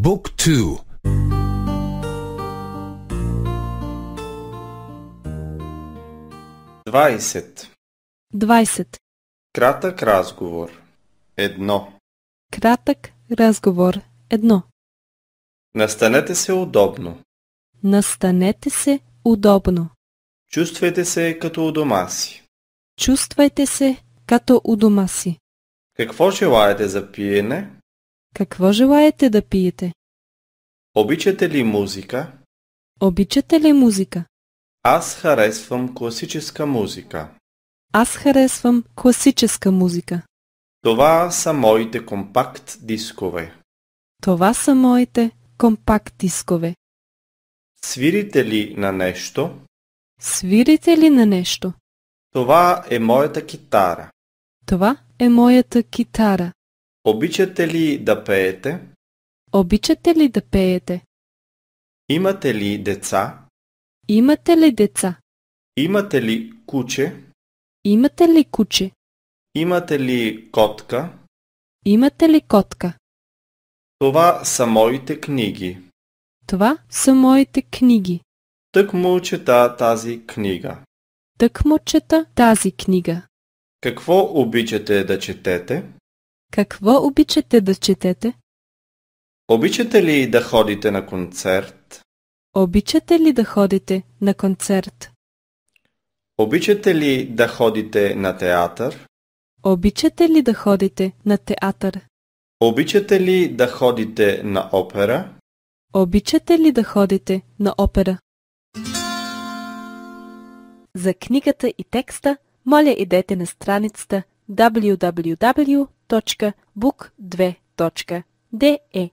20 Кратък разговор. Едно. Кратък разговор. Едно. Настанете се удобно. Настанете се удобно. Чувствайте се като у дома си. Чувствайте се като у дома си. Какво желаете за пиене? Какво желаете да пиете? Обичате ли музика? Обичате ли музика? Аз харесвам класическа музика. Аз харесвам класическа музика. Това са моите компакт дискове. Това са моите компакт дискове. Свирите ли на нещо? Свирите ли на нещо? Това е моята китара. Това е моята китара. Обичате ли да пеете? Обичате ли да пеете? Имате ли деца? Имате ли деца? Имате ли куче? Имате ли куче? Имате ли котка? Имате ли котка? Това са моите книги. Това са моите книги. Тък му чета тази книга. Тък му чета тази книга. Какво обичате да четете? Какво обичате да четете? Обичате ли да ходите на концерт? Обичате ли да ходите на концерт? Обичате ли да ходите на театър? Обичате ли да ходите на театър? Обичате ли да ходите на опера? Обичате ли да ходите на опера? За книгата и текста, моля идете на страницата www.book2.de